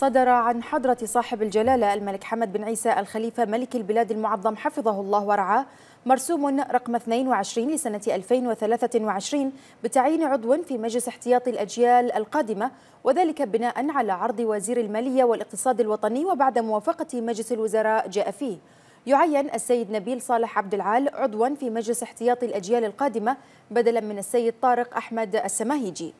صدر عن حضرة صاحب الجلالة الملك حمد بن عيسى الخليفة ملك البلاد المعظم حفظه الله ورعاه مرسوم رقم 22 لسنة 2023 بتعيين عضو في مجلس احتياط الأجيال القادمة وذلك بناء على عرض وزير المالية والاقتصاد الوطني وبعد موافقة مجلس الوزراء جاء فيه يعين السيد نبيل صالح عبد العال عضوا في مجلس احتياط الأجيال القادمة بدلا من السيد طارق أحمد السماهيجي